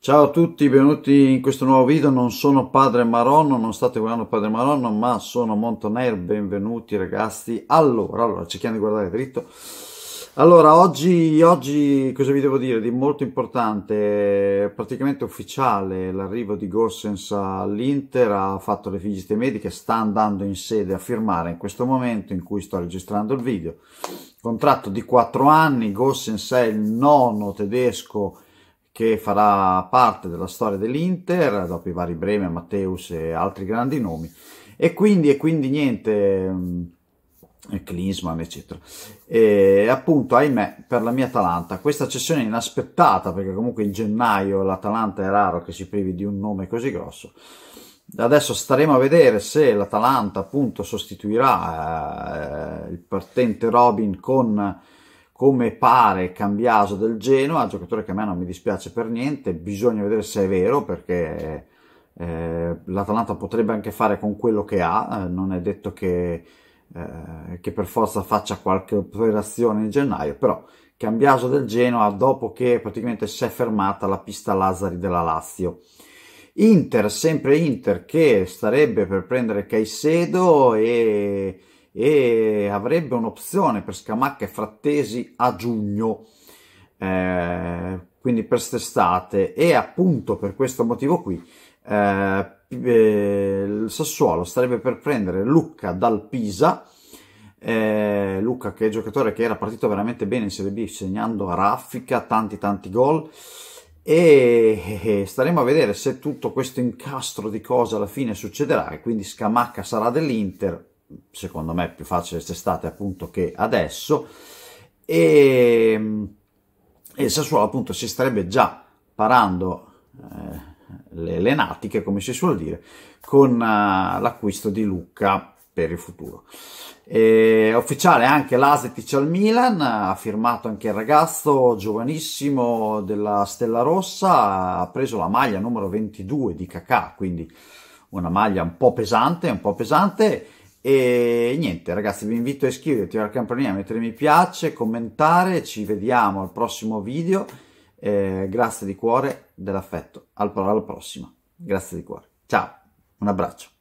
Ciao a tutti, benvenuti in questo nuovo video. Non sono Padre Maronno, non state guardando Padre Maronno, ma sono Montonair. Benvenuti ragazzi. Allora, allora, cerchiamo di guardare dritto. Allora, oggi, oggi cosa vi devo dire di molto importante? Praticamente ufficiale l'arrivo di Gossens all'Inter, ha fatto le visite mediche, sta andando in sede a firmare in questo momento in cui sto registrando il video. Contratto di 4 anni, Gossens è il nono tedesco che farà parte della storia dell'Inter, dopo i vari Breme, Matteus e altri grandi nomi. E quindi, e quindi niente, mm, Klinsman, eccetera. E appunto, ahimè, per la mia Atalanta, questa cessione inaspettata, perché comunque in gennaio l'Atalanta è raro che si privi di un nome così grosso. Adesso staremo a vedere se l'Atalanta appunto sostituirà eh, il partente Robin con come pare Cambiaso del Genoa, giocatore che a me non mi dispiace per niente, bisogna vedere se è vero perché eh, l'Atalanta potrebbe anche fare con quello che ha, eh, non è detto che, eh, che, per forza faccia qualche operazione in gennaio, però Cambiaso del Genoa dopo che praticamente si è fermata la pista Lazzari della Lazio. Inter, sempre Inter che starebbe per prendere Caicedo e e avrebbe un'opzione per Scamacca e Frattesi a giugno, eh, quindi per quest'estate e appunto per questo motivo qui eh, eh, il Sassuolo starebbe per prendere Lucca dal Pisa, eh, Lucca che è giocatore che era partito veramente bene in Serie B segnando a raffica tanti tanti gol e eh, staremo a vedere se tutto questo incastro di cose alla fine succederà e quindi Scamacca sarà dell'Inter secondo me più facile quest'estate appunto che adesso e, e il Sassuolo appunto si starebbe già parando eh, le, le, natiche come si suol dire con uh, l'acquisto di Lucca per il futuro e, ufficiale anche l'Asetic al Milan ha firmato anche il ragazzo giovanissimo della Stella Rossa ha preso la maglia numero 22 di Kakà quindi una maglia un po' pesante un po' pesante e niente, ragazzi, vi invito a iscriverti alla campanella, a mettere mi piace, commentare. Ci vediamo al prossimo video. Eh, grazie di cuore dell'affetto. Al, alla prossima. Grazie di cuore. Ciao, un abbraccio.